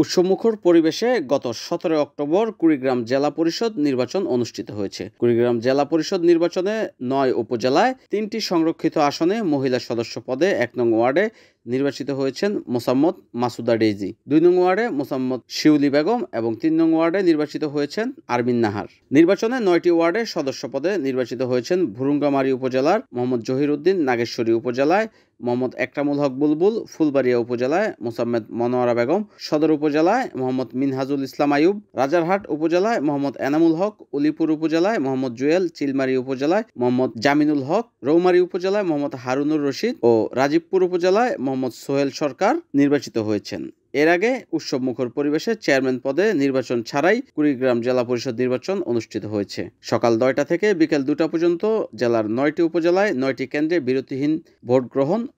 উৎসমুখর পরিবেশে গত সতেরো অক্টোবর কুড়িগ্রাম জেলা পরিষদ নির্বাচন অনুষ্ঠিত হয়েছে কুড়িগ্রাম জেলা পরিষদ নির্বাচনে নয় উপজেলায় তিনটি সংরক্ষিত আসনে মহিলা সদস্য পদে এক নং ওয়ার্ডে নির্বাচিত হয়েছেন মোসাম্মদ মাসুদা ডেইজি দুই নং ওয়ার্ডে মোসাম্মদ শিউলি বেগম এবং তিন নং ওয়ার্ডে নির্বাচিত হয়েছেন আরমিন নাহার নির্বাচনে নয়টি ওয়ার্ডে সদস্য পদে নির্বাচিত হয়েছেন ভুরুঙ্গামারী উপজেলার মোহাম্মদ জহিরুদ্দিন নাগেশ্বরী উপজেলায় মোহাম্মদ একরামুল হক বুলবুল ফুলবাড়িয়া উপজেলায় মোসাম্মেদ মনোয়ারা বেগম সদর উপজেলায় মোহাম্মদ মিনহাজুল ইসলাম আয়ুব রাজারহাট উপজেলায় মোহাম্মদ এনামুল হক উলিপুর উপজেলায় মোহাম্মদ জুয়েল চিলমারি উপজেলায় মোহাম্মদ জামিনুল হক রৌমারি উপজেলায় মোহাম্মদ হারুনুর রশিদ ও রাজীবপুর উপজেলায় মোহাম্মদ সোহেল সরকার নির্বাচিত হয়েছেন এর আগে উৎসবমুখর পরিবেশে চেয়ারম্যান পদে নির্বাচন ছাড়াই কুড়িগ্রাম জেলা পরিষদ নির্বাচন অনুষ্ঠিত হয়েছে সকাল নয়টা থেকে বিকেল দুটা পর্যন্ত জেলার নয়টি উপজেলায় নয়টি কেন্দ্রে বিরতিহীন ভোট গ্রহণ